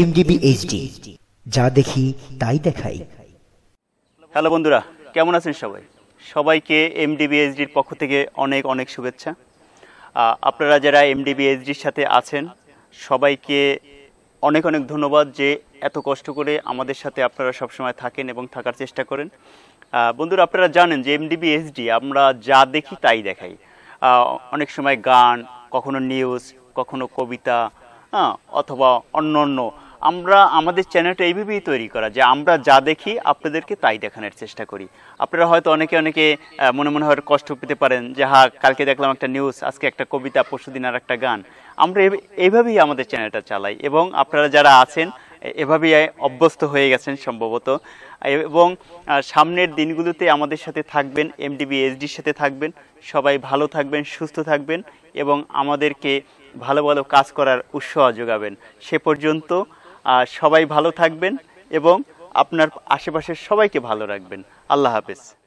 MDB HD যা দেখি তাই দেখাই হ্যালো বন্ধুরা কেমন আছেন সবাই সবাইকে এমডিবি এইচডির পক্ষ থেকে অনেক অনেক শুভেচ্ছা আপনারা যারা এমডিবি এইচডির সাথে আছেন সবাইকে অনেক অনেক ধন্যবাদ যে এত কষ্ট করে আমাদের সাথে আপনারা সবসময় থাকেন এবং থাকার চেষ্টা করেন বন্ধুরা আপনারা জানেন যে এমডিবি এইচডি আমরা যা দেখি তাই দেখাই অনেক সময় গান কখনো নিউজ কখনো কবিতা হ্যাঁ অথবা অন্য অন্য আমরা আমাদের চ্যানেলটা এইভাবেই তৈরি করা যে আমরা যা দেখি আপনাদেরকে তাই দেখানোর চেষ্টা করি আপনারা হয়তো অনেকে অনেকে মনে মনে হয় কষ্ট পেতে পারেন যে হা কালকে দেখলাম একটা নিউজ আজকে একটা কবিতা পরশুদিন আর একটা গান আমরা এইভাবেই আমাদের চ্যানেলটা চালাই এবং আপনারা যারা আছেন এভাবেই অভ্যস্ত হয়ে গেছেন সম্ভবত এবং সামনের দিনগুলোতে আমাদের সাথে থাকবেন এমডিবি এইচডির সাথে থাকবেন সবাই ভালো থাকবেন সুস্থ থাকবেন এবং আমাদেরকে ভালো ভালো কাজ করার উৎসাহ যোগাবেন সে পর্যন্ত সবাই ভালো থাকবেন এবং আপনার আশেপাশের সবাইকে ভালো রাখবেন আল্লাহ হাফেজ